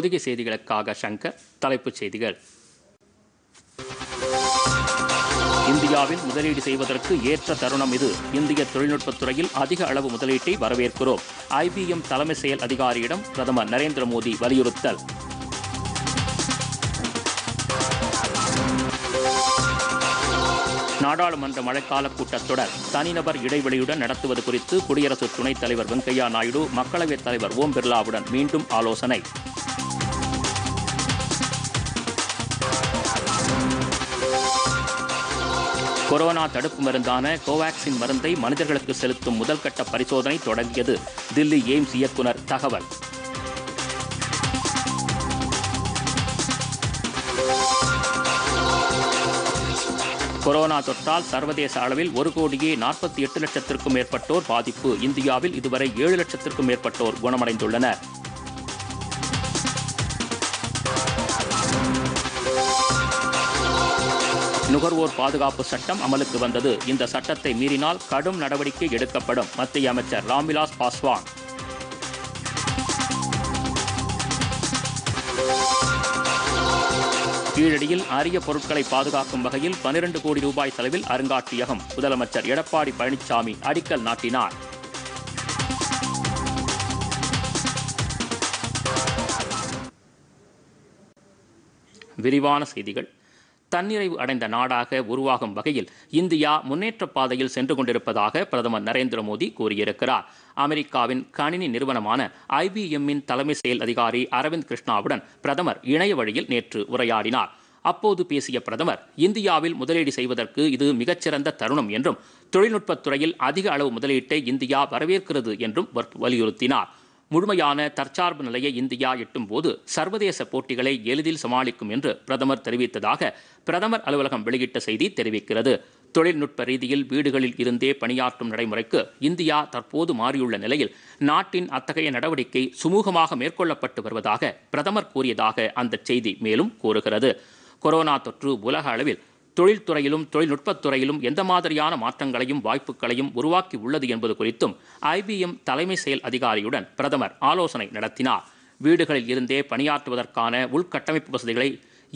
பொதிகை செய்திகளுக்காக சங்கர் தலைப்புச் செய்திகள் இந்தியாவில் முதலீடு செய்வதற்கு ஏற்ற தருணம் இது இந்திய தொழில்நுட்பத்துறையில் அதிக அளவு முதலீட்டை வரவேற்கிறோம் ஐபிஎம் தலைமை செயல் அதிகாரியிடம் பிரதமர் நரேந்திர மோடி வலியுறுத்தல் நாடாளுமன்ற மழைக்கால கூட்டத்தொடர் தனிநபர் இடைவெளியுடன் நடத்துவது குறித்து குடியரசு துணைத் தலைவர் வெங்கையா நாயுடு மக்களவைத் தலைவர் ஓம் பிர்லாவுடன் மீண்டும் ஆலோசனை கொரோனா தடுப்பு மருந்தான கோவாக்சின் மருந்தை மனிதர்களுக்கு செலுத்தும் முதல்கட்ட பரிசோதனை தொடங்கியது தில்லி எய்ம்ஸ் இயக்குநர் தகவல் கொரோனா தொற்றால் சர்வதேச அளவில் ஒரு கோடியே நாற்பத்தி எட்டு லட்சத்திற்கும் மேற்பட்டோர் பாதிப்பு இந்தியாவில் இதுவரை ஏழு லட்சத்திற்கும் மேற்பட்டோர் குணமடைந்துள்ளனர் நுகர்வோர் பாதுகாப்பு சட்டம் அமலுக்கு வந்தது இந்த சட்டத்தை மீறினால் கடும் நடவடிக்கை எடுக்கப்படும் மத்திய அமைச்சர் ராம்விலாஸ் பாஸ்வான் கீழடியில் அரிய பொருட்களை பாதுகாக்கும் வகையில் பனிரண்டு கோடி ரூபாய் செலவில் அருங்காட்சியகம் முதலமைச்சர் எடப்பாடி பழனிசாமி அடிக்கல் நாட்டினார் விரிவான செய்திகள் தன்னிறைவு அடைந்த நாடாக உருவாகும் வகையில் இந்தியா முன்னேற்ற பாதையில் சென்று கொண்டிருப்பதாக பிரதமர் நரேந்திர மோடி கூறியிருக்கிறார் அமெரிக்காவின் கணினி நிறுவனமான ஐபிஎம்மின் தலைமை செயல் அதிகாரி அரவிந்த் கிருஷ்ணாவுடன் பிரதமர் இணைய வழியில் நேற்று உரையாடினார் அப்போது பேசிய பிரதமர் இந்தியாவில் முதலீடு செய்வதற்கு இது மிகச்சிறந்த தருணம் என்றும் தொழில்நுட்பத் துறையில் அதிக அளவு முதலீட்டை இந்தியா வரவேற்கிறது என்றும் வலியுறுத்தினார் முழுமையான தற்சார்பு நிலையை இந்தியா எட்டும் போது சர்வதேச போட்டிகளை எளிதில் சமாளிக்கும் என்று பிரதமர் தெரிவித்ததாக பிரதமர் அலுவலகம் வெளியிட்ட செய்தி தெரிவிக்கிறது தொழில்நுட்ப ரீதியில் வீடுகளில் இருந்தே பணியாற்றும் நடைமுறைக்கு இந்தியா தற்போது மாறியுள்ள நிலையில் நாட்டின் அத்தகைய நடவடிக்கை சுமூகமாக மேற்கொள்ளப்பட்டு வருவதாக பிரதமர் கூறியதாக அந்த செய்தி மேலும் கூறுகிறது கொரோனா தொற்று உலக அளவில் தொழில்துறையிலும் தொழில்நுட்பத்துறையிலும் எந்த மாதிரியான மாற்றங்களையும் வாய்ப்புகளையும் உருவாக்கி உள்ளது என்பது குறித்தும் ஐபிஎம் தலைமை செயல் அதிகாரியுடன் பிரதமர் ஆலோசனை நடத்தினார் வீடுகளில் இருந்தே பணியாற்றுவதற்கான உள்கட்டமைப்பு வசதிகளை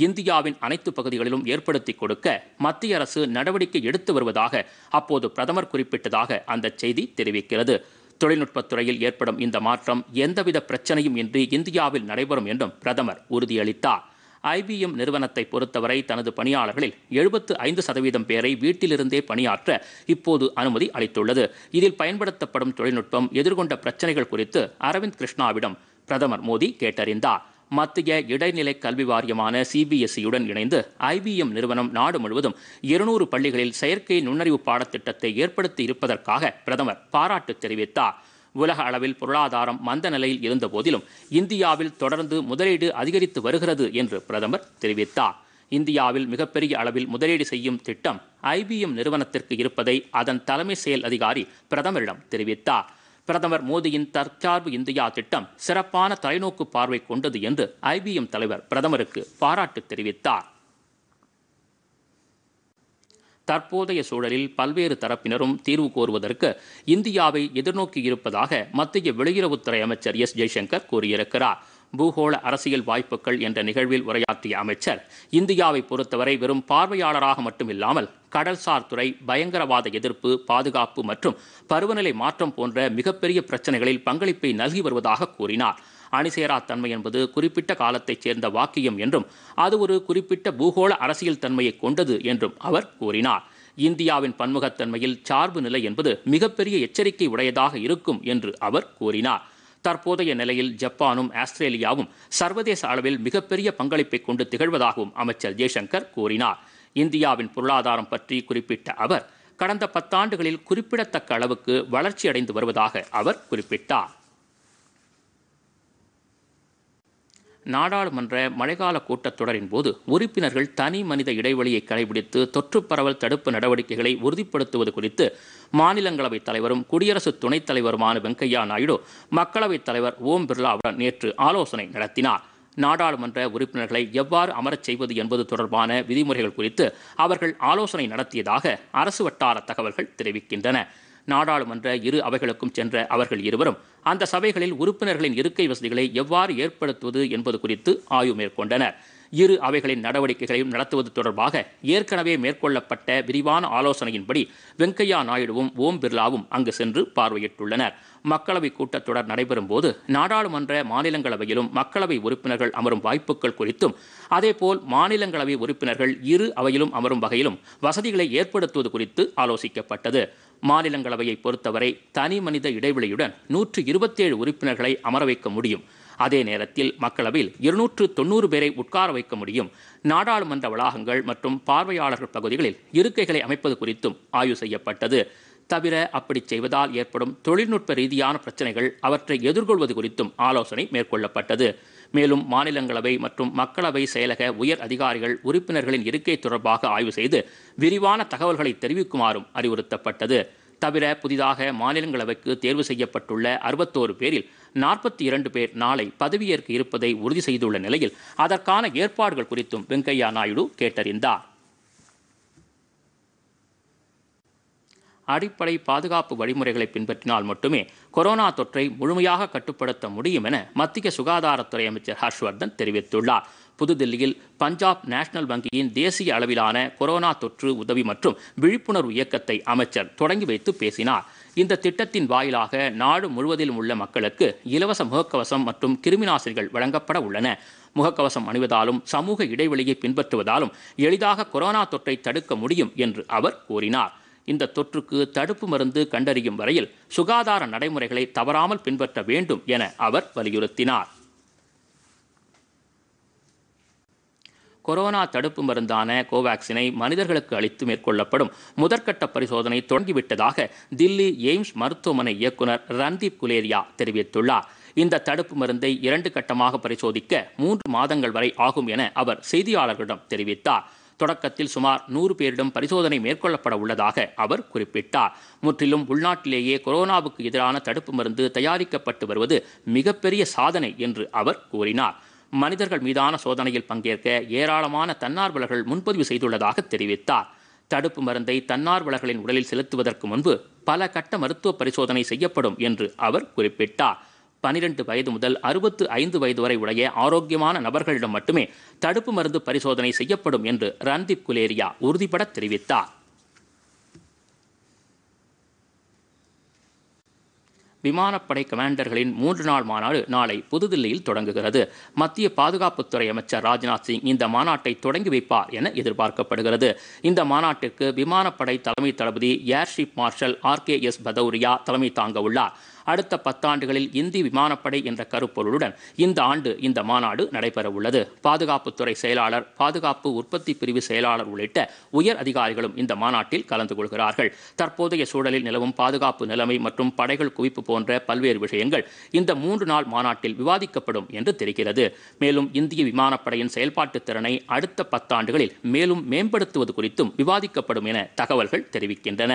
இந்தியாவின் அனைத்து பகுதிகளிலும் ஏற்படுத்தி கொடுக்க மத்திய அரசு நடவடிக்கை எடுத்து வருவதாக அப்போது பிரதமர் குறிப்பிட்டதாக அந்த செய்தி தெரிவிக்கிறது தொழில்நுட்பத்துறையில் ஏற்படும் இந்த மாற்றம் எந்தவித பிரச்சனையும் இன்றி இந்தியாவில் நடைபெறும் என்றும் பிரதமர் உறுதியளித்தார் ஐபிஎம் நிறுவனத்தை பொறுத்தவரை தனது பணியாளர்களில் எழுபத்து ஐந்து சதவீதம் பேரை வீட்டிலிருந்தே பணியாற்ற இப்போது அனுமதி அளித்துள்ளது இதில் பயன்படுத்தப்படும் தொழில்நுட்பம் எதிர்கொண்ட பிரச்சனைகள் குறித்து அரவிந்த் கிருஷ்ணாவிடம் பிரதமர் மோடி கேட்டறிந்தார் மத்திய இடைநிலை கல்வி வாரியமான சிபிஎஸ்இயுடன் இணைந்து ஐபிஎம் நிறுவனம் நாடு முழுவதும் இருநூறு பள்ளிகளில் செயற்கை நுண்ணறிவு பாடத்திட்டத்தை ஏற்படுத்தி இருப்பதற்காக பிரதமர் பாராட்டு தெரிவித்தார் உலக அளவில் பொருளாதாரம் மந்த நிலையில் இருந்த போதிலும் இந்தியாவில் தொடர்ந்து முதலீடு அதிகரித்து வருகிறது என்று பிரதமர் தெரிவித்தார் இந்தியாவில் மிகப்பெரிய அளவில் முதலீடு செய்யும் திட்டம் ஐபிஎம் நிறுவனத்திற்கு இருப்பதை அதன் தலைமை செயல் அதிகாரி பிரதமரிடம் தெரிவித்தார் பிரதமர் மோடியின் தற்சார்பு இந்தியா திட்டம் சிறப்பான தொலைநோக்கு பார்வை கொண்டது என்று ஐபிஎம் தலைவர் பிரதமருக்கு பாராட்டு தெரிவித்தார் தற்போதைய சூழலில் பல்வேறு தரப்பினரும் தீர்வு கோருவதற்கு இந்தியாவை எதிர்நோக்கியிருப்பதாக மத்திய வெளியுறவுத்துறை அமைச்சர் எஸ் ஜெய்சங்கர் கூறியிருக்கிறார் பூகோள அரசியல் வாய்ப்புகள் என்ற நிகழ்வில் உரையாற்றிய அமைச்சர் இந்தியாவை பொறுத்தவரை வெறும் பார்வையாளராக மட்டுமில்லாமல் கடல்சார் துறை பயங்கரவாத எதிர்ப்பு பாதுகாப்பு மற்றும் பருவநிலை மாற்றம் போன்ற மிகப்பெரிய பிரச்சனைகளில் பங்களிப்பை நல்கி வருவதாக கூறினார் அணிசேரா தன்மை என்பது குறிப்பிட்ட காலத்தைச் சேர்ந்த வாக்கியம் என்றும் அது ஒரு குறிப்பிட்ட பூகோள அரசியல் தன்மையை கொண்டது என்றும் அவர் கூறினார் இந்தியாவின் பன்முகத்தன்மையில் சார்பு நிலை என்பது மிகப்பெரிய எச்சரிக்கை உடையதாக இருக்கும் என்று அவர் கூறினார் தற்போதைய நிலையில் ஜப்பானும் ஆஸ்திரேலியாவும் சர்வதேச அளவில் மிகப்பெரிய பங்களிப்பை கொண்டு திகழ்வதாகவும் அமைச்சர் ஜெய்சங்கர் கூறினார் இந்தியாவின் பொருளாதாரம் பற்றி குறிப்பிட்ட அவர் கடந்த பத்தாண்டுகளில் குறிப்பிடத்தக்க அளவுக்கு வளர்ச்சியடைந்து வருவதாக அவர் குறிப்பிட்டார் நாடாளுமன்ற மழைக்கால கூட்டத்தொடரின் போது உறுப்பினர்கள் தனி மனித இடைவெளியை கடைபிடித்து தொற்று பரவல் தடுப்பு நடவடிக்கைகளை உறுதிப்படுத்துவது குறித்து மாநிலங்களவைத் தலைவரும் குடியரசு துணைத் தலைவருமான வெங்கையா நாயுடு மக்களவைத் தலைவர் ஓம் பிர்லாவுடன் நேற்று ஆலோசனை நடத்தினார் நாடாளுமன்ற உறுப்பினர்களை எவ்வாறு அமரச் செய்வது என்பது தொடர்பான விதிமுறைகள் குறித்து அவர்கள் ஆலோசனை நடத்தியதாக அரசு வட்டார தகவல்கள் தெரிவிக்கின்றன நாடாளுமன்ற இரு அவைகளுக்கும் சென்ற அவர்கள் இருவரும் அந்த சபைகளில் உறுப்பினர்களின் இருக்கை வசதிகளை எவ்வாறு ஏற்படுத்துவது என்பது குறித்து ஆய்வு மேற்கொண்டனர் இரு அவைகளின் நடவடிக்கைகளையும் நடத்துவது தொடர்பாக ஏற்கனவே மேற்கொள்ளப்பட்ட விரிவான ஆலோசனையின்படி வெங்கையா நாயுடுவும் ஓம் பிர்லாவும் அங்கு சென்று பார்வையிட்டுள்ளனர் மக்களவை கூட்டத்தொடர் நடைபெறும் போது நாடாளுமன்ற மாநிலங்களவையிலும் மக்களவை உறுப்பினர்கள் அமரும் வாய்ப்புகள் குறித்தும் அதேபோல் மாநிலங்களவை உறுப்பினர்கள் இரு அவையிலும் அமரும் வகையிலும் வசதிகளை ஏற்படுத்துவது குறித்து ஆலோசிக்கப்பட்டது மாநிலங்களவையை பொறுத்தவரை தனி மனித இடைவெளியுடன் நூற்று இருபத்தேழு உறுப்பினர்களை அமர வைக்க முடியும் அதே நேரத்தில் மக்களவையில் இருநூற்று தொண்ணூறு பேரை உட்கார வைக்க முடியும் நாடாளுமன்ற வளாகங்கள் மற்றும் பார்வையாளர்கள் பகுதிகளில் இருக்கைகளை அமைப்பது குறித்தும் ஆய்வு செய்யப்பட்டது தவிர அப்படி செய்வதால் ஏற்படும் தொழில்நுட்ப ரீதியான பிரச்சனைகள் அவற்றை எதிர்கொள்வது குறித்தும் ஆலோசனை மேற்கொள்ளப்பட்டது மேலும் மாநிலங்களவை மற்றும் மக்களவை செயலக உயர் அதிகாரிகள் உறுப்பினர்களின் இருக்கை தொடர்பாக ஆய்வு செய்து விரிவான தகவல்களை தெரிவிக்குமாறும் அறிவுறுத்தப்பட்டது தவிர புதிதாக மாநிலங்களவைக்கு தேர்வு செய்யப்பட்டுள்ள அறுபத்தோரு பேரில் நாற்பத்தி இரண்டு பேர் நாளை பதவியேற்க இருப்பதை உறுதி செய்துள்ள நிலையில் அதற்கான ஏற்பாடுகள் குறித்தும் வெங்கையா நாயுடு கேட்டறிந்தார் அடிப்படை பாதுகாப்பு வழிமுறைகளை பின்பற்றினால் மட்டுமே கொரோனா தொற்றை முழுமையாக கட்டுப்படுத்த முடியும் என மத்திய சுகாதாரத்துறை அமைச்சர் ஹர்ஷ்வர்தன் தெரிவித்துள்ளார் புதுதில்லியில் பஞ்சாப் நேஷனல் வங்கியின் தேசிய அளவிலான கொரோனா தொற்று உதவி மற்றும் விழிப்புணர்வு இயக்கத்தை அமைச்சர் தொடங்கி வைத்து பேசினார் இந்த திட்டத்தின் வாயிலாக நாடு முழுவதிலும் உள்ள மக்களுக்கு இலவச முகக்கவசம் மற்றும் கிருமிநாசினிகள் வழங்கப்பட உள்ளன முகக்கவசம் அணிவதாலும் சமூக இடைவெளியை பின்பற்றுவதாலும் எளிதாக கொரோனா தொற்றை தடுக்க முடியும் என்று அவர் கூறினார் இந்த தொற்றுக்கு தடுப்பு மருந்து கண்டறியும் வரையில் சுகாதார நடைமுறைகளை தவறாமல் பின்பற்ற வேண்டும் என அவர் வலியுறுத்தினார் கொரோனா தடுப்பு மருந்தான கோவாக்சினை மனிதர்களுக்கு அளித்து மேற்கொள்ளப்படும் முதற்கட்ட பரிசோதனை தொடங்கிவிட்டதாக தில்லி எய்ம்ஸ் மருத்துவமனை இயக்குநர் ரந்தீப் குலேரியா தெரிவித்துள்ளார் இந்த தடுப்பு மருந்தை இரண்டு கட்டமாக பரிசோதிக்க மூன்று மாதங்கள் வரை ஆகும் என அவர் செய்தியாளர்களிடம் தெரிவித்தார் தொடக்கத்தில் சுமார் நூறு பேரிடம் பரிசோதனை மேற்கொள்ளப்பட உள்ளதாக அவர் குறிப்பிட்டார் முற்றிலும் உள்நாட்டிலேயே கொரோனாவுக்கு எதிரான தடுப்பு மருந்து தயாரிக்கப்பட்டு வருவது மிகப்பெரிய சாதனை என்று அவர் கூறினார் மனிதர்கள் மீதான சோதனையில் பங்கேற்க ஏராளமான தன்னார்வலர்கள் முன்பதிவு செய்துள்ளதாக தெரிவித்தார் தடுப்பு மருந்தை தன்னார்வலர்களின் உடலில் செலுத்துவதற்கு முன்பு பல கட்ட மருத்துவ பரிசோதனை செய்யப்படும் என்று அவர் குறிப்பிட்டார் பனிரெண்டு வயது முதல் அறுபத்து ஐந்து வயது வரை உடைய ஆரோக்கியமான நபர்களிடம் மட்டுமே தடுப்பு மருந்து பரிசோதனை செய்யப்படும் என்று ரன்தீப் குலேரியா உறுதிபட தெரிவித்தார் விமானப்படை கமாண்டர்களின் மூன்று நாள் மாநாடு நாளை புதுதில்லியில் தொடங்குகிறது மத்திய பாதுகாப்புத்துறை அமைச்சர் ராஜ்நாத் சிங் இந்த மாநாட்டை தொடங்கி வைப்பார் என எதிர்பார்க்கப்படுகிறது இந்த மாநாட்டிற்கு விமானப்படை தலைமை தளபதி air chief marshal R K S Bhadauria தலைமை தாங்க உள்ளார் அடுத்த பத்தாண்டுகளில் இந்தி விமானப்படை என்ற கருப்பொருளுடன் இந்த ஆண்டு இந்த மாநாடு நடைபெறவுள்ளது பாதுகாப்புத்துறை செயலாளர் பாதுகாப்பு உற்பத்தி பிரிவு செயலாளர் உள்ளிட்ட உயர் அதிகாரிகளும் இந்த மாநாட்டில் கலந்து கொள்கிறார்கள் தற்போதைய சூழலில் நிலவும் பாதுகாப்பு நிலைமை மற்றும் படைகள் குவிப்பு போன்ற பல்வேறு விஷயங்கள் இந்த மூன்று நாள் மாநாட்டில் விவாதிக்கப்படும் என்று தெரிகிறது மேலும் இந்திய விமானப்படையின் செயல்பாட்டு திறனை அடுத்த பத்தாண்டுகளில் மேலும் மேம்படுத்துவது குறித்தும் விவாதிக்கப்படும் என தகவல்கள் தெரிவிக்கின்றன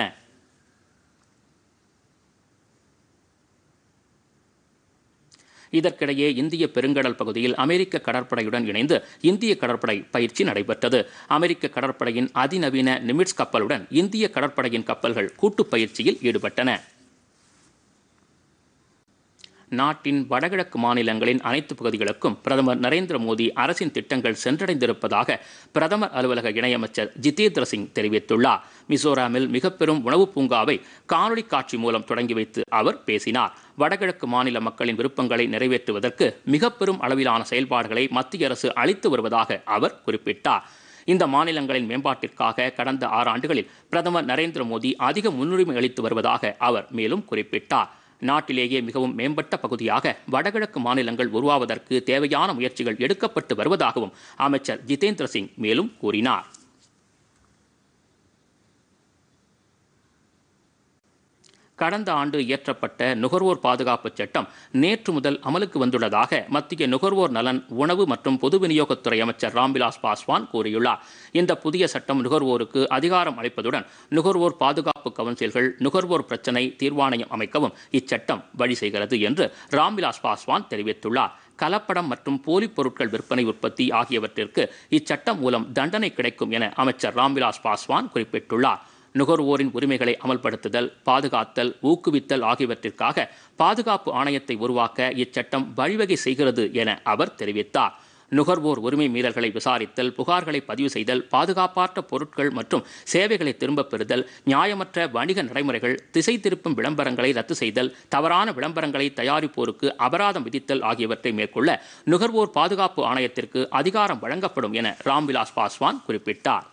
இதற்கிடையே இந்திய பெருங்கடல் பகுதியில் அமெரிக்க கடற்படையுடன் இணைந்து இந்திய கடற்படை பயிற்சி நடைபெற்றது அமெரிக்க கடற்படையின் அதிநவீன நிமிட்ஸ் கப்பலுடன் இந்திய கடற்படையின் கப்பல்கள் கூட்டு பயிற்சியில் ஈடுபட்டன நாட்டின் வடகிழக்கு மாநிலங்களின் அனைத்து பகுதிகளுக்கும் பிரதமர் நரேந்திர மோடி அரசின் திட்டங்கள் சென்றடைந்திருப்பதாக பிரதமர் அலுவலக இணையமைச்சர் ஜிதேந்திர சிங் தெரிவித்துள்ளார் மிசோராமில் மிக பெரும் உணவு பூங்காவை காணொலி காட்சி மூலம் தொடங்கி வைத்து அவர் பேசினார் வடகிழக்கு மாநில மக்களின் விருப்பங்களை நிறைவேற்றுவதற்கு மிக பெரும் அளவிலான செயல்பாடுகளை மத்திய அரசு அளித்து வருவதாக அவர் குறிப்பிட்டார் இந்த மாநிலங்களின் மேம்பாட்டிற்காக கடந்த ஆறு ஆண்டுகளில் பிரதமர் நரேந்திர மோடி அதிக முன்னுரிமை அளித்து வருவதாக அவர் மேலும் குறிப்பிட்டார் நாட்டிலேயே மிகவும் மேம்பட்ட பகுதியாக வடகிழக்கு மாநிலங்கள் உருவாவதற்கு தேவையான முயற்சிகள் எடுக்கப்பட்டு வருவதாகவும் அமைச்சர் ஜிதேந்திர சிங் மேலும் கூறினார் கடந்த ஆண்டு இயற்றப்பட்ட நுகர்வோர் பாதுகாப்பு சட்டம் நேற்று முதல் அமலுக்கு வந்துள்ளதாக மத்திய நுகர்வோர் நலன் உணவு மற்றும் பொது விநியோகத்துறை அமைச்சர் ராம்விலாஸ் பாஸ்வான் கூறியுள்ளார் இந்த புதிய சட்டம் நுகர்வோருக்கு அதிகாரம் அளிப்பதுடன் நுகர்வோர் பாதுகாப்பு கவுன்சில்கள் நுகர்வோர் பிரச்சினை தீர்வாணையம் அமைக்கவும் இச்சட்டம் வழி செய்கிறது என்று ராம்விலாஸ் பாஸ்வான் தெரிவித்துள்ளார் கலப்படம் மற்றும் போலி பொருட்கள் விற்பனை உற்பத்தி ஆகியவற்றிற்கு இச்சட்டம் மூலம் தண்டனை கிடைக்கும் என அமைச்சர் ராம்விலாஸ் பாஸ்வான் குறிப்பிட்டுள்ளார் நுகர்வோரின் உரிமைகளை அமல்படுத்துதல் பாதுகாத்தல் ஊக்குவித்தல் ஆகியவற்றிற்காக பாதுகாப்பு ஆணையத்தை உருவாக்க இச்சட்டம் வழிவகை செய்கிறது என அவர் தெரிவித்தார் நுகர்வோர் உரிமை மீறல்களை விசாரித்தல் புகார்களை பதிவு செய்தல் பாதுகாப்பாற்ற பொருட்கள் மற்றும் சேவைகளை திரும்பப் பெறுதல் நியாயமற்ற வணிக நடைமுறைகள் திசை திருப்பும் விளம்பரங்களை ரத்து செய்தல் தவறான விளம்பரங்களை தயாரிப்போருக்கு அபராதம் விதித்தல் ஆகியவற்றை மேற்கொள்ள நுகர்வோர் பாதுகாப்பு ஆணையத்திற்கு அதிகாரம் வழங்கப்படும் என ராம்விலாஸ் பாஸ்வான் குறிப்பிட்டார்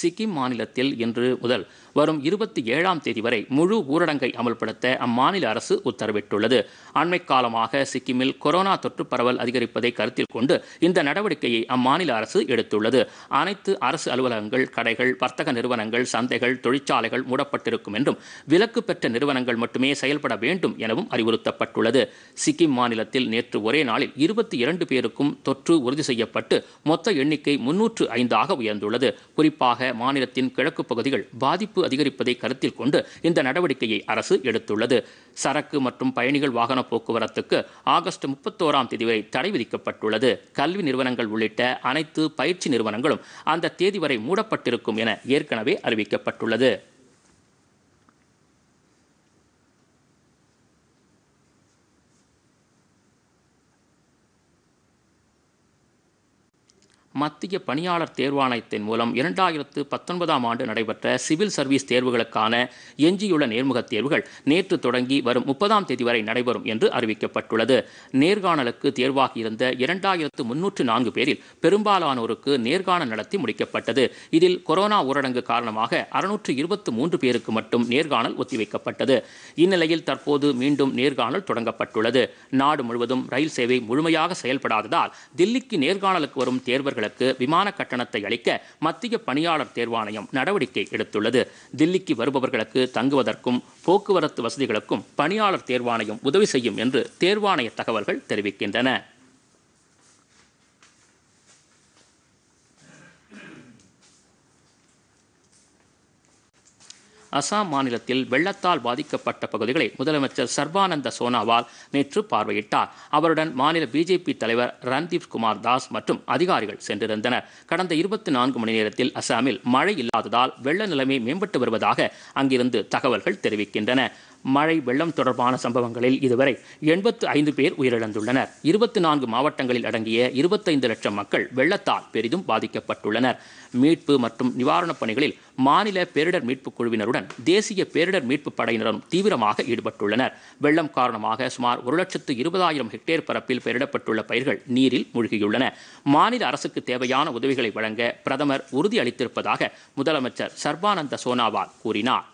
சிக்கிம் மாநிலத்தில் இன்று முதல் வரும் இருபத்தி ஏழாம் தேதி வரை முழு ஊரடங்கை அமல்படுத்த அம்மாநில அரசு உத்தரவிட்டுள்ளது அண்மை காலமாக சிக்கிமில் கொரோனா தொற்று பரவல் அதிகரிப்பதை கருத்தில் கொண்டு இந்த நடவடிக்கையை அம்மாநில அரசு எடுத்துள்ளது அனைத்து அரசு அலுவலகங்கள் கடைகள் வர்த்தக நிறுவனங்கள் சந்தைகள் தொழிற்சாலைகள் மூடப்பட்டிருக்கும் என்றும் விலக்கு பெற்ற நிறுவனங்கள் மட்டுமே செயல்பட வேண்டும் எனவும் அறிவுறுத்தப்பட்டுள்ளது சிக்கிம் மாநிலத்தில் நேற்று ஒரே நாளில் இருபத்தி இரண்டு பேருக்கும் தொற்று உறுதி செய்யப்பட்டு மொத்த எண்ணிக்கை முன்னூற்று ஐந்தாக உயர்ந்துள்ளது குறிப்பாக மாநிலத்தின் கிழக்கு பகுதிகள் பாதிப்பு அதிகரிப்பதை கருத்தில் கொண்டு இந்த நடவடிக்கையை அரசு எடுத்துள்ளது சரக்கு மற்றும் பயணிகள் வாகன போக்குவரத்துக்கு ஆகஸ்ட் முப்பத்தோராம் தேதி வரை தடை விதிக்கப்பட்டுள்ளது கல்வி நிறுவனங்கள் உள்ளிட்ட அனைத்து பயிற்சி நிறுவனங்களும் அந்த தேதி வரை மூடப்பட்டிருக்கும் என ஏற்கனவே அறிவிக்கப்பட்டுள்ளது மத்திய பணியாளர் தேர்வாணையத்தின் மூலம் இரண்டாயிரத்து பத்தொன்பதாம் ஆண்டு நடைபெற்ற சிவில் சர்வீஸ் தேர்வுகளுக்கான எஞ்சியுள்ள நேர்முகத் தேர்வுகள் நேற்று தொடங்கி வரும் முப்பதாம் தேதி வரை நடைபெறும் என்று அறிவிக்கப்பட்டுள்ளது நேர்காணலுக்கு தேர்வாகியிருந்த இரண்டாயிரத்து முன்னூற்று நான்கு பேரில் பெரும்பாலானோருக்கு நேர்காணல் நடத்தி முடிக்கப்பட்டது இதில் கொரோனா ஊரடங்கு காரணமாக அறுநூற்று இருபத்து மூன்று பேருக்கு மட்டும் நேர்காணல் ஒத்திவைக்கப்பட்டது இந்நிலையில் தற்போது மீண்டும் நேர்காணல் தொடங்கப்பட்டுள்ளது நாடு முழுவதும் ரயில் சேவை முழுமையாக செயல்படாததால் தில்லிக்கு நேர்காணலுக்கு வரும் தேர்வர்களுக்கு ஊழியர்களுக்கு விமான கட்டணத்தை அளிக்க மத்திய பணியாளர் தேர்வாணையம் நடவடிக்கை எடுத்துள்ளது தில்லிக்கு வருபவர்களுக்கு தங்குவதற்கும் போக்குவரத்து வசதிகளுக்கும் பணியாளர் தேர்வாணையம் உதவி செய்யும் என்று தேர்வாணைய தகவல்கள் தெரிவிக்கின்றன அசாம் மாநிலத்தில் வெள்ளத்தால் பாதிக்கப்பட்ட பகுதிகளை முதலமைச்சர் சர்பானந்த சோனாவால் நேற்று பார்வையிட்டார் அவருடன் மாநில பிஜேபி தலைவர் ரன்தீப் குமார் தாஸ் மற்றும் அதிகாரிகள் சென்றிருந்தனர் கடந்த இருபத்தி நான்கு மணி நேரத்தில் அசாமில் மழை இல்லாததால் வெள்ள நிலைமை மேம்பட்டு வருவதாக அங்கிருந்து தகவல்கள் தெரிவிக்கின்றன மழை வெள்ளம் தொடர்பான சம்பவங்களில் இதுவரை எண்பத்து ஐந்து பேர் உயிரிழந்துள்ளனர் இருபத்தி நான்கு மாவட்டங்களில் அடங்கிய இருபத்தைந்து லட்சம் மக்கள் வெள்ளத்தால் பெரிதும் பாதிக்கப்பட்டுள்ளனர் மீட்பு மற்றும் நிவாரணப் பணிகளில் மாநில பேரிடர் மீட்புக் குழுவினருடன் தேசிய பேரிடர் மீட்புப் படையினரும் தீவிரமாக ஈடுபட்டுள்ளனர் வெள்ளம் காரணமாக சுமார் ஒரு லட்சத்து இருபதாயிரம் ஹெக்டேர் பரப்பில் பெயரிடப்பட்டுள்ள பயிர்கள் நீரில் மூழ்கியுள்ளன மாநில அரசுக்கு தேவையான உதவிகளை வழங்க பிரதமர் உறுதியளித்திருப்பதாக முதலமைச்சர் சர்பானந்த சோனாவால் கூறினார்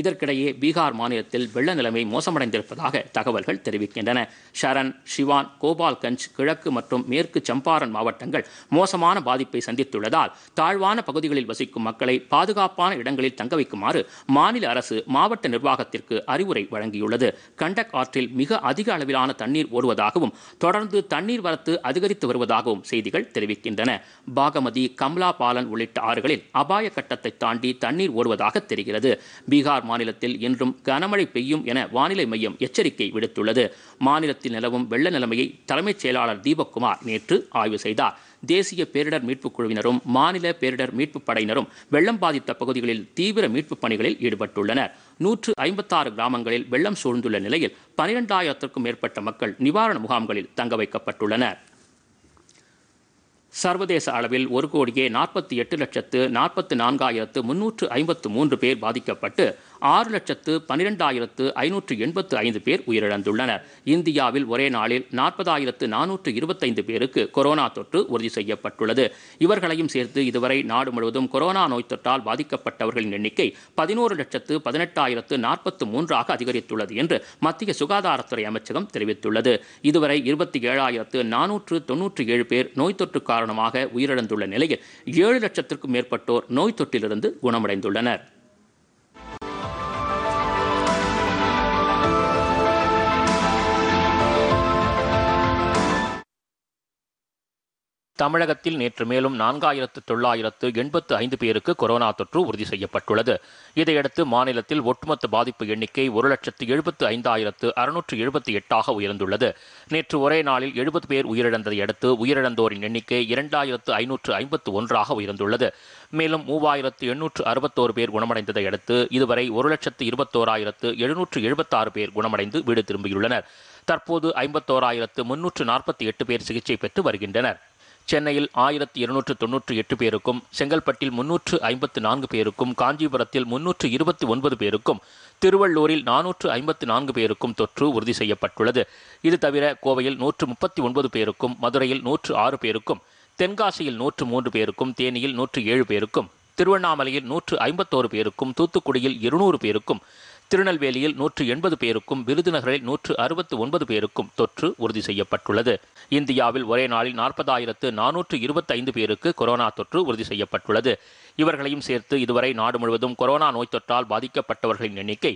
இதற்கிடையே பீகார் மாநிலத்தில் வெள்ள நிலைமை மோசமடைந்திருப்பதாக தகவல்கள் தெரிவிக்கின்றன ஷரண் ஷிவான் கோபால்கஞ்ச் கிழக்கு மற்றும் மேற்கு சம்பாரன் மாவட்டங்கள் மோசமான பாதிப்பை சந்தித்துள்ளதால் தாழ்வான பகுதிகளில் வசிக்கும் மக்களை பாதுகாப்பான இடங்களில் தங்க வைக்குமாறு மாநில அரசு மாவட்ட நிர்வாகத்திற்கு அறிவுரை வழங்கியுள்ளது கண்டக் ஆற்றில் மிக அதிக அளவிலான தண்ணீர் ஓடுவதாகவும் தொடர்ந்து தண்ணீர் வரத்து அதிகரித்து வருவதாகவும் செய்திகள் தெரிவிக்கின்றன பாகமதி கம்லா பாலன் உள்ளிட்ட ஆறுகளில் அபாய கட்டத்தை தாண்டி தண்ணீர் ஓடுவதாக தெரிகிறது பீகார் மாநிலத்தில் இன்றும் கனமழை பெய்யும் என வானிலை மையம் எச்சரிக்கை விடுத்துள்ளது மாநிலத்தில் நிலவும் வெள்ள நிலைமையை தலைமைச் செயலாளர் தீபக்குமார் நேற்று ஆய்வு செய்தார் தேசிய பேரிடர் மீட்புக் குழுவினரும் மாநில பேரிடர் மீட்புப் படையினரும் வெள்ளம் பாதித்த பகுதிகளில் தீவிர மீட்புப் பணிகளில் ஈடுபட்டுள்ளனர் நூற்று ஐம்பத்தாறு கிராமங்களில் வெள்ளம் சூழ்ந்துள்ள நிலையில் பனிரெண்டாயிரத்திற்கும் மேற்பட்ட மக்கள் நிவாரண முகாம்களில் தங்க வைக்கப்பட்டுள்ளனர் சர்வதேச அளவில் ஒரு கோடியே நாற்பத்தி எட்டு லட்சத்து நாற்பத்தி நான்காயிரத்து முன்னூற்று ஐம்பத்து மூன்று பேர் பாதிக்கப்பட்டு ஆறு லட்சத்து பனிரெண்டாயிரத்து ஐநூற்று எண்பத்து ஐந்து பேர் உயிரிழந்துள்ளனர் இந்தியாவில் ஒரே நாளில் நாற்பதாயிரத்து நானூற்று இருபத்தைந்து பேருக்கு கொரோனா தொற்று உறுதி செய்யப்பட்டுள்ளது இவர்களையும் சேர்த்து இதுவரை நாடு முழுவதும் கொரோனா நோய் தொற்றால் பாதிக்கப்பட்டவர்களின் எண்ணிக்கை பதினோரு லட்சத்து பதினெட்டாயிரத்து நாற்பத்து மூன்றாக அதிகரித்துள்ளது என்று மத்திய சுகாதாரத்துறை அமைச்சகம் தெரிவித்துள்ளது இதுவரை இருபத்தி ஏழாயிரத்து நானூற்று தொன்னூற்றி ஏழு பேர் நோய் தொற்று காரணமாக உயிரிழந்துள்ள நிலையில் ஏழு லட்சத்திற்கும் மேற்பட்டோர் நோய் தொற்றிலிருந்து குணமடைந்துள்ளனர் தமிழகத்தில் நேற்று மேலும் நான்காயிரத்து தொள்ளாயிரத்து எண்பத்து ஐந்து பேருக்கு கொரோனா தொற்று உறுதி செய்யப்பட்டுள்ளது இதையடுத்து மாநிலத்தில் ஒட்டுமொத்த பாதிப்பு எண்ணிக்கை ஒரு லட்சத்து எழுபத்து ஐந்தாயிரத்து அறுநூற்று எழுபத்தி எட்டாக உயர்ந்துள்ளது நேற்று ஒரே நாளில் எழுபது பேர் உயிரிழந்ததை அடுத்து உயிரிழந்தோரின் எண்ணிக்கை இரண்டாயிரத்து ஐநூற்று ஐம்பத்து ஒன்றாக உயர்ந்துள்ளது மேலும் மூவாயிரத்து எண்ணூற்று அறுபத்தோரு பேர் குணமடைந்ததை அடுத்து இதுவரை ஒரு லட்சத்து இருபத்தோராயிரத்து எழுநூற்று எழுபத்தாறு பேர் குணமடைந்து வீடு திரும்பியுள்ளனர் தற்போது ஐம்பத்தோராயிரத்து முன்னூற்று நாற்பத்தி எட்டு பேர் சிகிச்சை பெற்று வருகின்றனர் சென்னையில் ஆயிரத்தி இருநூற்று தொன்னூற்றி எட்டு பேருக்கும் செங்கல்பட்டில் முன்னூற்று ஐம்பத்து நான்கு பேருக்கும் காஞ்சிபுரத்தில் முன்னூற்று இருபத்தி ஒன்பது பேருக்கும் திருவள்ளூரில் நானூற்று ஐம்பத்து நான்கு பேருக்கும் தொற்று உறுதி செய்யப்பட்டுள்ளது இது தவிர கோவையில் நூற்று முப்பத்தி ஒன்பது பேருக்கும் மதுரையில் நூற்று ஆறு பேருக்கும் தென்காசியில் நூற்று மூன்று பேருக்கும் தேனியில் நூற்று ஏழு பேருக்கும் திருவண்ணாமலையில் நூற்று ஐம்பத்தோரு பேருக்கும் தூத்துக்குடியில் இருநூறு பேருக்கும் திருநெல்வேலியில் நூற்று எண்பது பேருக்கும் விருதுநகரில் நூற்று அறுபத்து ஒன்பது பேருக்கும் தொற்று உறுதி செய்யப்பட்டுள்ளது இந்தியாவில் ஒரே நாளில் நாற்பதாயிரத்து நானூற்று இருபத்தைந்து பேருக்கு கொரோனா தொற்று உறுதி செய்யப்பட்டுள்ளது இவர்களையும் சேர்த்து இதுவரை நாடு முழுவதும் கொரோனா நோய் தொற்றால் பாதிக்கப்பட்டவர்களின் எண்ணிக்கை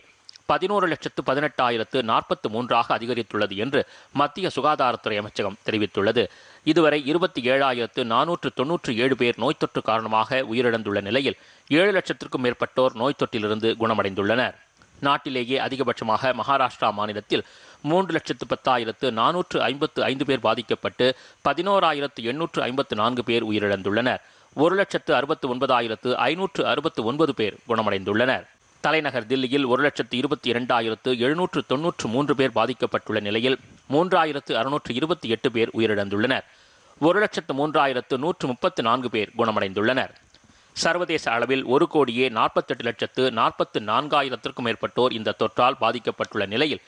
பதினோரு லட்சத்து பதினெட்டாயிரத்து நாற்பத்து மூன்றாக அதிகரித்துள்ளது என்று மத்திய சுகாதாரத்துறை அமைச்சகம் தெரிவித்துள்ளது இதுவரை இருபத்தி ஏழாயிரத்து நானூற்று தொன்னூற்று ஏழு பேர் நோய் தொற்று காரணமாக உயிரிழந்துள்ள நிலையில் ஏழு லட்சத்திற்கும் மேற்பட்டோர் நோய் தொற்றிலிருந்து குணமடைந்துள்ளனர் நாட்டிலேயே அதிகபட்சமாக மகாராஷ்டிரா மாநிலத்தில் மூன்று லட்சத்து பத்தாயிரத்து நானூற்று ஐம்பத்து ஐந்து பேர் பாதிக்கப்பட்டு பதினோராயிரத்து எண்ணூற்று ஐம்பத்து நான்கு பேர் உயிரிழந்துள்ளனர் ஒரு லட்சத்து அறுபத்து ஒன்பதாயிரத்து ஐநூற்று அறுபத்து ஒன்பது பேர் குணமடைந்துள்ளனர் தலைநகர் தில்லியில் ஒரு லட்சத்து இருபத்தி இரண்டாயிரத்து எழுநூற்று தொன்னூற்று மூன்று பேர் பாதிக்கப்பட்டுள்ள நிலையில் மூன்றாயிரத்து அறுநூற்று இருபத்தி எட்டு பேர் உயிரிழந்துள்ளனர் ஒரு லட்சத்து மூன்றாயிரத்து நூற்று முப்பத்து நான்கு பேர் குணமடைந்துள்ளனர் சர்வதேச அளவில் ஒரு கோடியே நாற்பத்தெட்டு லட்சத்து நாற்பத்து நான்காயிரத்திற்கும் மேற்பட்டோர் இந்த தொற்றால் பாதிக்கப்பட்டுள்ள நிலையில்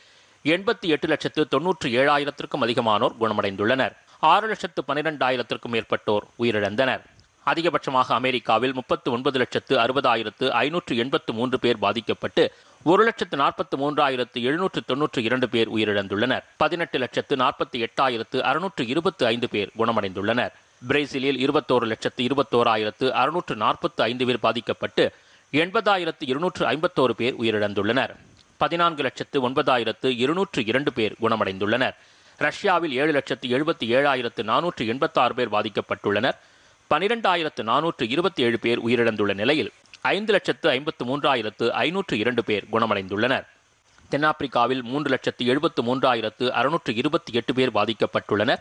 எண்பத்தி எட்டு லட்சத்து தொன்னூற்றி ஏழாயிரத்திற்கும் அதிகமானோர் குணமடைந்துள்ளனர் ஆறு லட்சத்து பனிரெண்டாயிரத்திற்கும் மேற்பட்டோர் உயிரிழந்தனர் அதிகபட்சமாக அமெரிக்காவில் முப்பத்து ஒன்பது லட்சத்து அறுபதாயிரத்து ஐநூற்று எண்பத்து மூன்று பேர் பாதிக்கப்பட்டு ஒரு லட்சத்து நாற்பத்து மூன்றாயிரத்து எழுநூற்று தொன்னூற்று இரண்டு பேர் உயிரிழந்துள்ளனர் பதினெட்டு லட்சத்து நாற்பத்தி எட்டாயிரத்து அறுநூற்று இருபத்து ஐந்து பேர் குணமடைந்துள்ளனர் பிரேசிலில் இருபத்தோரு லட்சத்து இருபத்தோராயிரத்து அறுநூற்று நாற்பத்து ஐந்து பேர் பாதிக்கப்பட்டு எண்பதாயிரத்து இருநூற்று ஐம்பத்தோரு பேர் உயிரிழந்துள்ளனர் பதினான்கு லட்சத்து ஒன்பதாயிரத்து இருநூற்று இரண்டு பேர் குணமடைந்துள்ளனர் ரஷ்யாவில் ஏழு லட்சத்து எழுபத்தி ஏழாயிரத்து நானூற்று எண்பத்தாறு பேர் பாதிக்கப்பட்டுள்ளனர் பனிரெண்டாயிரத்து நானூற்று இருபத்தி ஏழு பேர் உயிரிழந்துள்ள நிலையில் ஐந்து லட்சத்து ஐம்பத்து மூன்றாயிரத்து ஐநூற்று இரண்டு பேர் குணமடைந்துள்ளனர் தென்னாப்பிரிக்காவில் மூன்று லட்சத்து எழுபத்து மூன்றாயிரத்து அறுநூற்று இருபத்தி எட்டு பேர் பாதிக்கப்பட்டுள்ளனர்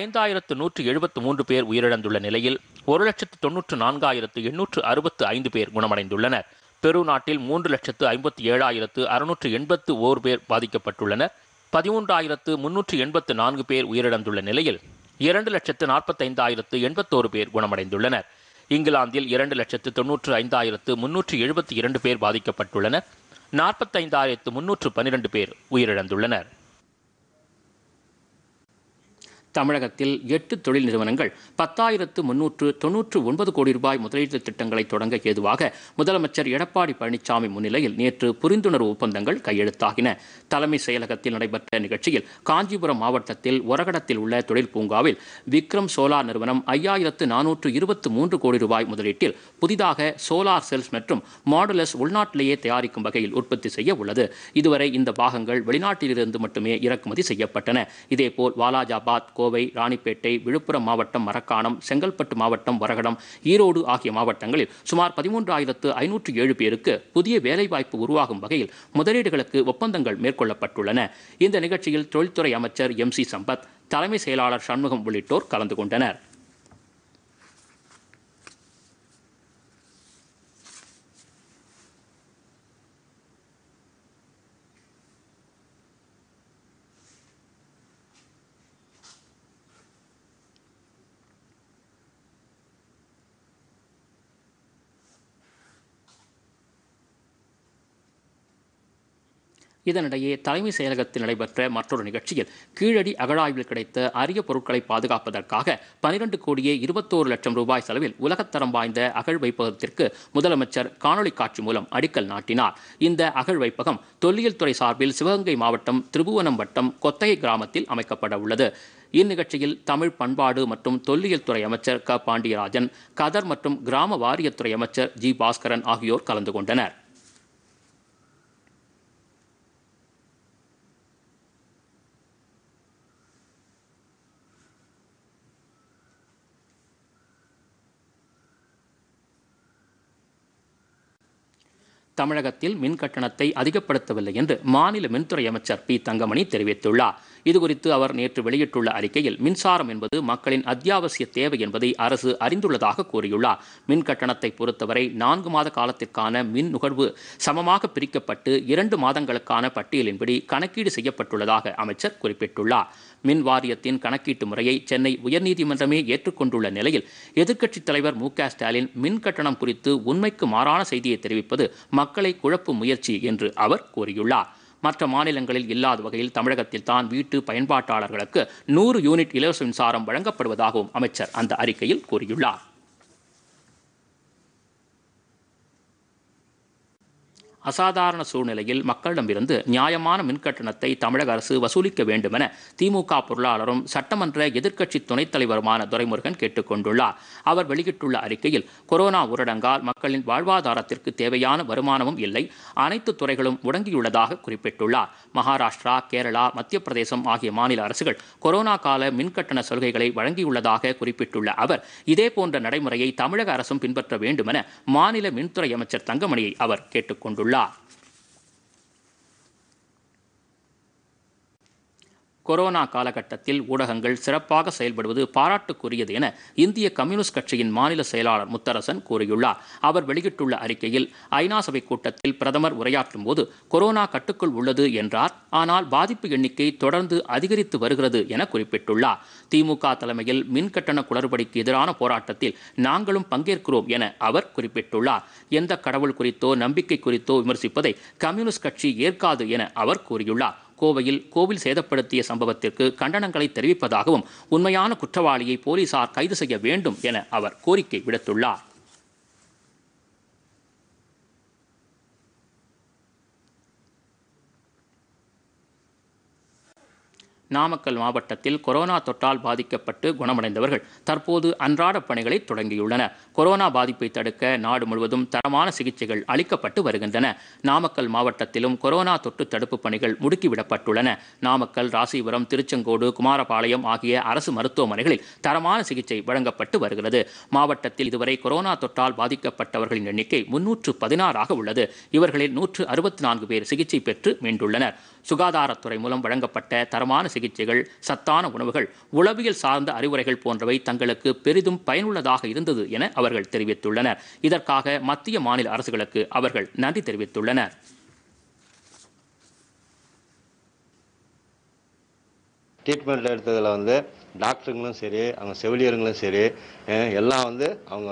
ஐந்தாயிரத்து நூற்று எழுபத்து மூன்று பேர் உயிரிழந்துள்ள நிலையில் ஒரு லட்சத்து தொன்னூற்று நான்காயிரத்து எண்ணூற்று அறுபத்து ஐந்து பேர் குணமடைந்துள்ளனர் பெரு நாட்டில் மூன்று லட்சத்து ஐம்பத்தி ஏழாயிரத்து அறுநூற்று எண்பத்து ஓர் பேர் பாதிக்கப்பட்டுள்ளனர் பதிமூன்றாயிரத்து முன்னூற்று எண்பத்து நான்கு பேர் உயிரிழந்துள்ள நிலையில் இரண்டு லட்சத்து நாற்பத்தைந்தாயிரத்து எண்பத்தோரு பேர் குணமடைந்துள்ளனர் இங்கிலாந்தில் இரண்டு லட்சத்து தொன்னூற்று ஐந்தாயிரத்து முன்னூற்று எழுபத்தி இரண்டு பேர் பாதிக்கப்பட்டுள்ளனர் நாற்பத்தைந்தாயிரத்து முன்னூற்று பன்னிரண்டு பேர் உயிரிழந்துள்ளனர் தமிழகத்தில் எட்டு தொழில் நிறுவனங்கள் பத்தாயிரத்து முன்னூற்று தொன்னூற்று ஒன்பது கோடி ரூபாய் முதலீட்டு திட்டங்களை தொடங்க ஏதுவாக முதலமைச்சர் எடப்பாடி பழனிசாமி முன்னிலையில் நேற்று புரிந்துணர்வு ஒப்பந்தங்கள் கையெழுத்தாகின தலைமை செயலகத்தில் நடைபெற்ற நிகழ்ச்சியில் காஞ்சிபுரம் மாவட்டத்தில் ஒரகடத்தில் உள்ள தொழில் பூங்காவில் விக்ரம் சோலார் நிறுவனம் ஐயாயிரத்து நானூற்று இருபத்து மூன்று கோடி ரூபாய் முதலீட்டில் புதிதாக சோலார் செல்ஸ் மற்றும் மாடுலஸ் உள்நாட்டிலேயே தயாரிக்கும் வகையில் உற்பத்தி செய்ய உள்ளது இதுவரை இந்த பாகங்கள் வெளிநாட்டிலிருந்து மட்டுமே இறக்குமதி செய்யப்பட்டன இதேபோல் வாலாஜாபாத் கோ கோவை ராணிப்பேட்டை விழுப்புரம் மாவட்டம் மரக்காணம் செங்கல்பட்டு மாவட்டம் வரகடம் ஈரோடு ஆகிய மாவட்டங்களில் சுமார் பதிமூன்று ஆயிரத்து ஐநூற்று ஏழு பேருக்கு புதிய வேலைவாய்ப்பு உருவாகும் வகையில் முதலீடுகளுக்கு ஒப்பந்தங்கள் மேற்கொள்ளப்பட்டுள்ளன இந்த நிகழ்ச்சியில் தொழில்துறை அமைச்சர் எம் சி சம்பத் தலைமை செயலாளர் சண்முகம் உள்ளிட்டோர் கலந்து கொண்டனர் இதனிடையே தலைமை செயலகத்தில் நடைபெற்ற மற்றொரு நிகழ்ச்சியில் கீழடி அகழாய்வில் கிடைத்த அரிய பொருட்களை பாதுகாப்பதற்காக பனிரெண்டு கோடியே இருபத்தோரு லட்சம் ரூபாய் செலவில் உலகத்தரம் வாய்ந்த அகழ் வைப்பகத்திற்கு முதலமைச்சர் காணொலி காட்சி மூலம் அடிக்கல் நாட்டினார் இந்த அகழ் வைப்பகம் தொல்லியல் துறை சார்பில் சிவகங்கை மாவட்டம் திருபுவனம் வட்டம் கொத்தகை கிராமத்தில் அமைக்கப்பட உள்ளது இந்நிகழ்ச்சியில் தமிழ் பண்பாடு மற்றும் தொல்லியல் துறை அமைச்சர் க பாண்டியராஜன் கதர் மற்றும் கிராம வாரியத்துறை அமைச்சர் ஜி பாஸ்கரன் ஆகியோர் கலந்து கொண்டனர் தமிழகத்தில் மின் கட்டணத்தை அதிகப்படுத்தவில்லை என்று மாநில மின்துறை அமைச்சர் பி தங்கமணி தெரிவித்துள்ளார் இதுகுறித்து அவர் நேற்று வெளியிட்டுள்ள அறிக்கையில் மின்சாரம் என்பது மக்களின் அத்தியாவசிய தேவை என்பதை அரசு அறிந்துள்ளதாக கூறியுள்ளார் மின் கட்டணத்தை பொறுத்தவரை நான்கு மாத காலத்திற்கான மின் நுகர்வு சமமாக பிரிக்கப்பட்டு இரண்டு மாதங்களுக்கான பட்டியலின்படி கணக்கீடு செய்யப்பட்டுள்ளதாக அமைச்சர் குறிப்பிட்டுள்ளார் மின் வாரியத்தின் கணக்கீட்டு முறையை சென்னை உயர்நீதிமன்றமே ஏற்றுக்கொண்டுள்ள நிலையில் எதிர்க்கட்சித் தலைவர் மு ஸ்டாலின் மின் கட்டணம் குறித்து உண்மைக்கு மாறான செய்தியை தெரிவிப்பது மக்களை குழப்பும் முயற்சி என்று அவர் கூறியுள்ளார் மற்ற மாநிலங்களில் இல்லாத வகையில் தமிழகத்தில் தான் வீட்டு பயன்பாட்டாளர்களுக்கு நூறு யூனிட் இலவச மின்சாரம் வழங்கப்படுவதாகவும் அமைச்சர் அந்த அறிக்கையில் கூறியுள்ளார் அசாதாரண சூழ்நிலையில் மக்களிடமிருந்து நியாயமான மின்கட்டணத்தை தமிழக அரசு வசூலிக்க வேண்டுமென திமுக பொருளாளரும் சட்டமன்ற எதிர்க்கட்சி துணைத் தலைவருமான துரைமுருகன் கேட்டுக்கொண்டுள்ளார் அவர் வெளியிட்டுள்ள அறிக்கையில் கொரோனா ஊரடங்கால் மக்களின் வாழ்வாதாரத்திற்கு தேவையான வருமானமும் இல்லை அனைத்து துறைகளும் முடங்கியுள்ளதாக குறிப்பிட்டுள்ளார் மகாராஷ்டிரா கேரளா மத்திய பிரதேசம் ஆகிய மாநில அரசுகள் கொரோனா கால மின்கட்டண சலுகைகளை வழங்கியுள்ளதாக குறிப்பிட்டுள்ள அவர் இதேபோன்ற நடைமுறையை தமிழக அரசும் பின்பற்ற வேண்டுமென மாநில மின்துறை அமைச்சர் தங்கமணியை அவர் கேட்டுக்கொண்டுள்ளார் 大。கொரோனா காலகட்டத்தில் ஊடகங்கள் சிறப்பாக செயல்படுவது பாராட்டுக்குரியது என இந்திய கம்யூனிஸ்ட் கட்சியின் மாநில செயலாளர் முத்தரசன் கூறியுள்ளார் அவர் வெளியிட்டுள்ள அறிக்கையில் ஐநா சபை கூட்டத்தில் பிரதமர் உரையாற்றும் போது கொரோனா கட்டுக்குள் உள்ளது என்றார் ஆனால் பாதிப்பு எண்ணிக்கை தொடர்ந்து அதிகரித்து வருகிறது என குறிப்பிட்டுள்ளார் திமுக தலைமையில் மின்கட்டண குளறுபடிக்கு எதிரான போராட்டத்தில் நாங்களும் பங்கேற்கிறோம் என அவர் குறிப்பிட்டுள்ளார் எந்த கடவுள் குறித்தோ நம்பிக்கை குறித்தோ விமர்சிப்பதை கம்யூனிஸ்ட் கட்சி ஏற்காது என அவர் கூறியுள்ளார் கோவையில் கோவில் சேதப்படுத்திய சம்பவத்திற்கு கண்டனங்களை தெரிவிப்பதாகவும் உண்மையான குற்றவாளியை போலீசார் கைது செய்ய வேண்டும் என அவர் கோரிக்கை விடுத்துள்ளார் நாமக்கல் மாவட்டத்தில் கொரோனா தொற்றால் பாதிக்கப்பட்டு குணமடைந்தவர்கள் தற்போது அன்றாட பணிகளை தொடங்கியுள்ளனர் கொரோனா பாதிப்பை தடுக்க நாடு முழுவதும் தரமான சிகிச்சைகள் அளிக்கப்பட்டு வருகின்றன நாமக்கல் மாவட்டத்திலும் கொரோனா தொற்று தடுப்பு பணிகள் முடுக்கிவிடப்பட்டுள்ளன நாமக்கல் ராசிபுரம் திருச்செங்கோடு குமாரபாளையம் ஆகிய அரசு மருத்துவமனைகளில் தரமான சிகிச்சை வழங்கப்பட்டு வருகிறது மாவட்டத்தில் இதுவரை கொரோனா தொற்றால் பாதிக்கப்பட்டவர்களின் எண்ணிக்கை முன்னூற்று பதினாறாக உள்ளது இவர்களில் நூற்று அறுபத்தி நான்கு பேர் சிகிச்சை பெற்று மீண்டுள்ளனர் சுகாதாரத்துறை மூலம் வழங்கப்பட்ட தரமான சிகிச்சை சிகிச்சைகள் சத்தான உணவுகள் உளவியல் சார்ந்த அறிவுரைகள் போன்றவை தங்களுக்கு பெரிதும் பயனுள்ளதாக இருந்தது என அவர்கள் தெரிவித்துள்ளனர் இதற்காக மத்திய மாநில அரசுகளுக்கு அவர்கள் நன்றி தெரிவித்துள்ளனர் ட்ரீட்மெண்ட்டில் எடுத்ததில் வந்து டாக்டருங்களும் சரி அவங்க செவிலியருங்களும் சரி எல்லாம் வந்து அவங்க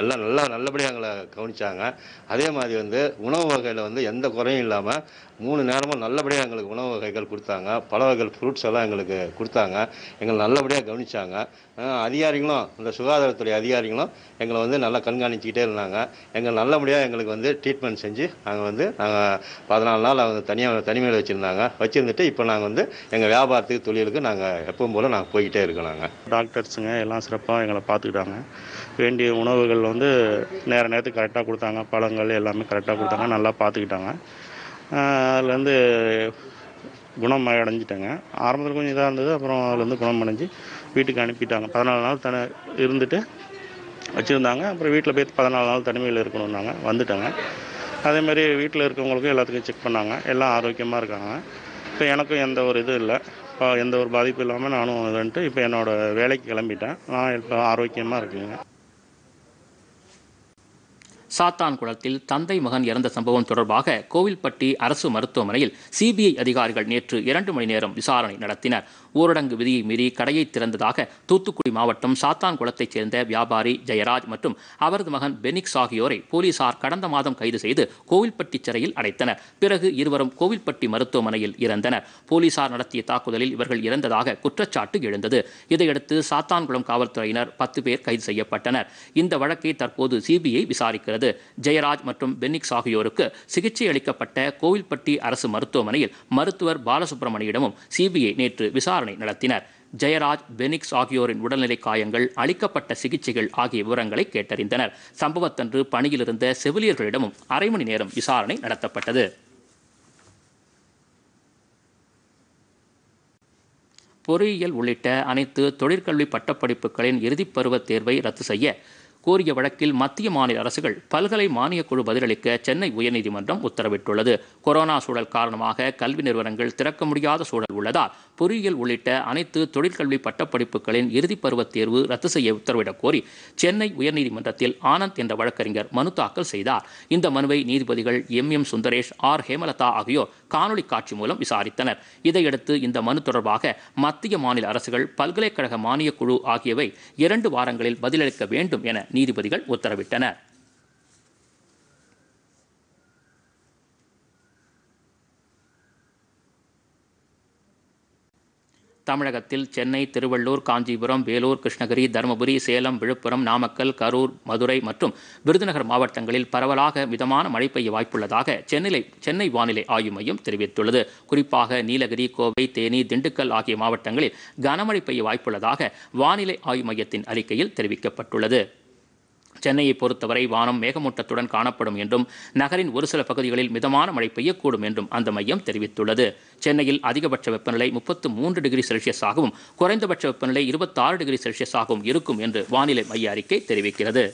எல்லாம் நல்லா நல்லபடியாக அவங்கள கவனித்தாங்க அதே மாதிரி வந்து உணவு வகையில் வந்து எந்த குறையும் இல்லாமல் மூணு நேரமும் நல்லபடியாக எங்களுக்கு உணவு வகைகள் கொடுத்தாங்க பல வகைகள் ஃப்ரூட்ஸ் எல்லாம் எங்களுக்கு கொடுத்தாங்க எங்களை நல்லபடியாக கவனித்தாங்க அதிகாரிகளும் இந்த சுகாதாரத்துறை அதிகாரிகளும் எங்களை வந்து நல்லா கண்காணிச்சிக்கிட்டே இருந்தாங்க எங்களை நல்லபடியாக எங்களுக்கு வந்து ட்ரீட்மெண்ட் செஞ்சு நாங்கள் வந்து நாங்கள் பதினாலு நாள் அவங்க தனியாக தனிமையில் வச்சுருந்தாங்க வச்சுருந்துட்டு இப்போ நாங்கள் வந்து எங்கள் வியாபாரத்துக்கு தொழிலுக்கு நாங்கள் எப்பவும் போல் நாங்கள் போய்கிட்டே இருக்கோம் நாங்கள் டாக்டர்ஸுங்க எல்லாம் சிறப்பாக எங்களை பார்த்துக்கிட்டாங்க வேண்டிய உணவுகள் வந்து நேர நேரத்துக்கு கரெக்டாக கொடுத்தாங்க பழங்கள் எல்லாமே கரெக்டாக கொடுத்தாங்க நல்லா பார்த்துக்கிட்டாங்க அதில் வந்து குணம் அடைஞ்சிட்டேங்க ஆரம்பத்தில் கொஞ்சம் இதாக இருந்தது அப்புறம் அதில் வந்து குணம் அடைஞ்சு வீட்டுக்கு அனுப்பிட்டாங்க பதினாலு நாள் தன இருந்துட்டு வச்சுருந்தாங்க அப்புறம் வீட்டில் போய் பதினாலு நாள் தனிமையில் இருக்கணும்னாங்க வந்துட்டாங்க அதே மாதிரி வீட்டில் இருக்கவங்களுக்கும் எல்லாத்துக்கும் செக் பண்ணாங்க எல்லாம் ஆரோக்கியமாக இருக்காங்க இப்போ எனக்கும் எந்த ஒரு இதுவும் இல்லை இப்போ எந்த ஒரு பாதிப்பும் இல்லாமல் நானும் வந்துட்டு இப்போ என்னோடய வேலைக்கு கிளம்பிட்டேன் நான் இப்போ ஆரோக்கியமாக இருக்கேங்க சாத்தான்குளத்தில் தந்தை மகன் இறந்த சம்பவம் தொடர்பாக கோவில்பட்டி அரசு மருத்துவமனையில் சிபிஐ அதிகாரிகள் நேற்று இரண்டு மணி நேரம் விசாரணை நடத்தினர் ஊரடங்கு விதியை மீறி கடையை திறந்ததாக தூத்துக்குடி மாவட்டம் சாத்தான்குளத்தைச் சேர்ந்த வியாபாரி ஜெயராஜ் மற்றும் அவரது மகன் பெனிக்ஸ் ஆகியோரை போலீசார் கடந்த மாதம் கைது செய்து கோவில்பட்டி சிறையில் அடைத்தனர் பிறகு இருவரும் கோவில்பட்டி மருத்துவமனையில் இறந்தனர் போலீசார் நடத்திய தாக்குதலில் இவர்கள் இறந்ததாக குற்றச்சாட்டு எழுந்தது இதையடுத்து சாத்தான்குளம் காவல்துறையினர் பத்து பேர் கைது செய்யப்பட்டனர் இந்த வழக்கை தற்போது சிபிஐ விசாரிக்கிறது ஜெயராஜ் மற்றும் பென்னிக்ஸ் ஆகியோருக்கு சிகிச்சை அளிக்கப்பட்ட கோவில்பட்டி அரசு மருத்துவமனையில் மருத்துவர் பாலசுப்பிரமணியிடமும் சிபிஐ நேற்று விசாரணை விசாரணை நடத்தினர் ஜெயராஜ் பெனிக்ஸ் ஆகியோரின் உடல்நிலை காயங்கள் அளிக்கப்பட்ட சிகிச்சைகள் ஆகிய விவரங்களை கேட்டறிந்தனர் சம்பவத்தன்று பணியிலிருந்த செவிலியர்களிடமும் அரை மணி நேரம் விசாரணை நடத்தப்பட்டது பொறியியல் உள்ளிட்ட அனைத்து தொழிற்கல்வி பட்டப்படிப்புகளின் இறுதிப் பருவத் தேர்வை ரத்து செய்ய கோரிய வழக்கில் மத்திய மாநில அரசுகள் பல்கலை மானியக் குழு பதிலளிக்க சென்னை உயர்நீதிமன்றம் உத்தரவிட்டுள்ளது கொரோனா சூழல் காரணமாக கல்வி நிறுவனங்கள் திறக்க முடியாத சூழல் உள்ளதால் பொறியியல் உள்ளிட்ட அனைத்து தொழிற்கல்வி பட்டப்படிப்புகளின் இறுதிப் பருவ தேர்வு ரத்து செய்ய உத்தரவிடக் கோரி சென்னை உயர்நீதிமன்றத்தில் ஆனந்த் என்ற வழக்கறிஞர் மனு தாக்கல் செய்தார் இந்த மனுவை நீதிபதிகள் M M Sundaresh R Hemalatha ஆகியோர் காணொலி காட்சி மூலம் விசாரித்தனர் இதையடுத்து இந்த மனு தொடர்பாக மத்திய மாநில அரசுகள் பல்கலைக்கழக மானியக் குழு ஆகியவை இரண்டு வாரங்களில் பதிலளிக்க வேண்டும் என நீதிபதிகள் உத்தரவிட்டனர் தமிழகத்தில் சென்னை திருவள்ளூர் காஞ்சிபுரம் வேலூர் கிருஷ்ணகிரி தருமபுரி சேலம் விழுப்புரம் நாமக்கல் கரூர் மதுரை மற்றும் விருதுநகர் மாவட்டங்களில் பரவலாக மிதமான மழை பெய்ய வாய்ப்புள்ளதாக சென்னை சென்னை வானிலை ஆய்வு மையம் தெரிவித்துள்ளது குறிப்பாக நீலகிரி கோவை தேனி திண்டுக்கல் ஆகிய மாவட்டங்களில் கனமழை பெய்ய வாய்ப்புள்ளதாக வானிலை ஆய்வு மையத்தின் அறிக்கையில் தெரிவிக்கப்பட்டுள்ளது சென்னையை பொறுத்தவரை வானம் மேகமூட்டத்துடன் காணப்படும் என்றும் நகரின் ஒரு சில பகுதிகளில் மிதமான மழை பெய்யக்கூடும் என்றும் அந்த மையம் தெரிவித்துள்ளது சென்னையில் அதிகபட்ச வெப்பநிலை முப்பத்து மூன்று டிகிரி செல்சியஸாகவும் குறைந்தபட்ச வெப்பநிலை இருபத்தாறு டிகிரி செல்சியஸாகவும் இருக்கும் என்று வானிலை மைய அறிக்கை தெரிவிக்கிறது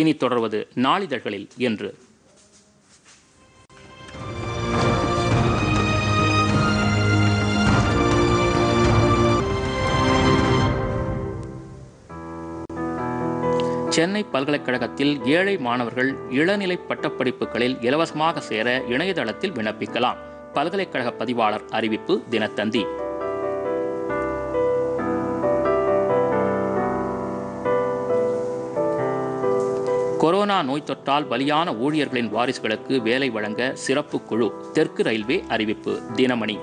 இனி தொடர்வது நாளிதழ்களில் என்று சென்னை பல்கலைக்கழகத்தில் ஏழை மாணவர்கள் இளநிலை பட்டப்படிப்புகளில் இலவசமாக சேர இணையதளத்தில் விண்ணப்பிக்கலாம் பல்கலைக்கழக பதிவாளர் அறிவிப்பு தினத்தந்தி கொரோனா நோய் தொற்றால் பலியான ஊழியர்களின் வாரிசுகளுக்கு வேலை வழங்க சிறப்பு குழு தெற்கு ரயில்வே அறிவிப்பு தினமணி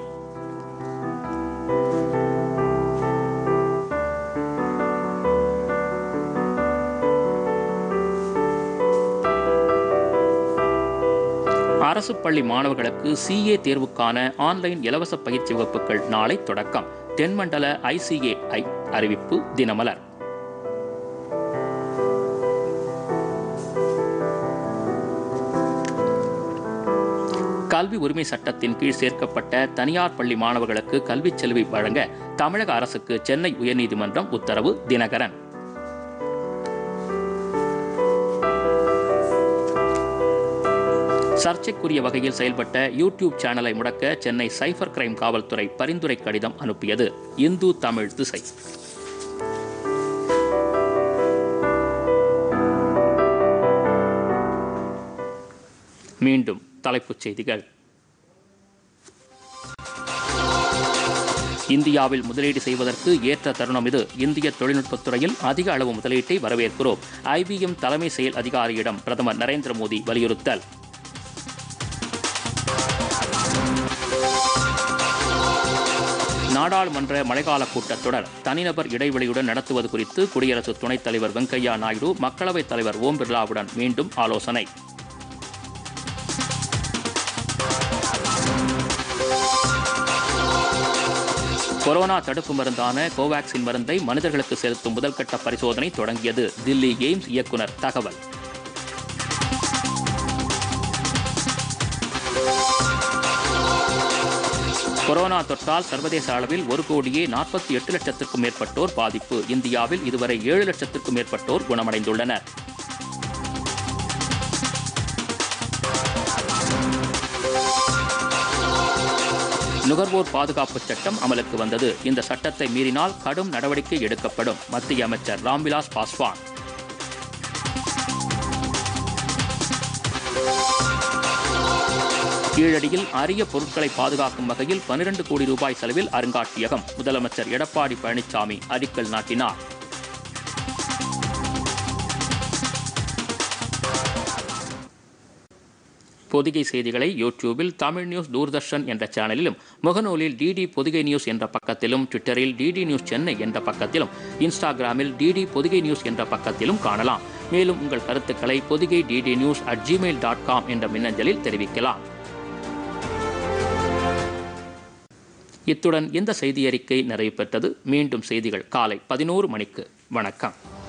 அரசு பள்ளி மாணவர்களுக்கு சிஏ தேர்வுக்கான ஆன்லைன் இலவச பயிற்சி வகுப்புகள் நாளை தொடக்கம் தென்மண்டல ஐசிஏஐ அறிவிப்பு தினமலர் கல்வி உரிமை சட்டத்தின் கீழ் சேர்க்கப்பட்ட தனியார் பள்ளி மாணவர்களுக்கு கல்விச் செலவை வழங்க தமிழக அரசுக்கு சென்னை உயர்நீதிமன்றம் உத்தரவு தினகரன் சர்ச்சைக்குரிய வகையில் செயல்பட்ட யூடியூப் சேனலை முடக்க சென்னை சைபர் கிரைம் காவல்துறை பரிந்துரை கடிதம் அனுப்பியது இந்து தமிழ் திசை மீண்டும் தலைப்புச் செய்திகள் இந்தியாவில் முதலீடு செய்வதற்கு ஏற்ற தருணம் இது இந்திய தொழில்நுட்பத்துறையில் அதிக அளவு முதலீட்டை வரவேற்கிறோம் ஐபிஎம் தலைமை செயல் அதிகாரியிடம் பிரதமர் நரேந்திர மோடி வலியுறுத்தல் நாடாளுமன்ற மழைக்கால கூட்டத்தொடர் தனிநபர் இடைவெளியுடன் நடத்துவது குறித்து குடியரசு துணைத் தலைவர் வெங்கையா நாயுடு மக்களவைத் தலைவர் ஓம் பிர்லாவுடன் மீண்டும் ஆலோசனை கொரோனா தடுப்பு மருந்தான கோவாக்சின் மருந்தை மனிதர்களுக்கு செலுத்தும் முதல்கட்ட பரிசோதனை தொடங்கியது தில்லி எய்ம்ஸ் இயக்குநர் தகவல் கொரோனா தொற்றால் சர்வதேச அளவில் ஒரு கோடியே நாற்பத்தி எட்டு லட்சத்திற்கும் மேற்பட்டோர் பாதிப்பு இந்தியாவில் இதுவரை ஏழு லட்சத்திற்கும் மேற்பட்டோர் குணமடைந்துள்ளனர் நுகர்வோர் பாதுகாப்பு சட்டம் அமலுக்கு வந்தது இந்த சட்டத்தை மீறினால் கடும் நடவடிக்கை எடுக்கப்படும் மத்திய அமைச்சர் ராம்விலாஸ் பாஸ்வான் கீழடியில் அரிய பொருட்களை பாதுகாக்கும் வகையில் பனிரண்டு கோடி ரூபாய் செலவில் அருங்காட்சியகம் முதலமைச்சர் எடப்பாடி பழனிசாமி அடிக்கல் நாட்டினார் பொதிகை செய்திகளை யூடியூபில் தமிழ் நியூஸ் தூர்தர்ஷன் என்ற சேனலிலும் முகநூலில் டிடி பொதிகை நியூஸ் என்ற பக்கத்திலும் ட்விட்டரில் டிடி நியூஸ் சென்னை என்ற பக்கத்திலும் இன்ஸ்டாகிராமில் டிடி பொதிகை நியூஸ் என்ற பக்கத்திலும் காணலாம் மேலும் உங்கள் கருத்துக்களை Podhigai DD news at Gmail dot com என்ற மின்னஞ்சலில் தெரிவிக்கலாம் இத்துடன் இந்த செய்தியறிக்கை நிறைவு பெற்றது மீண்டும் செய்திகள் காலை பதினோரு மணிக்கு வணக்கம்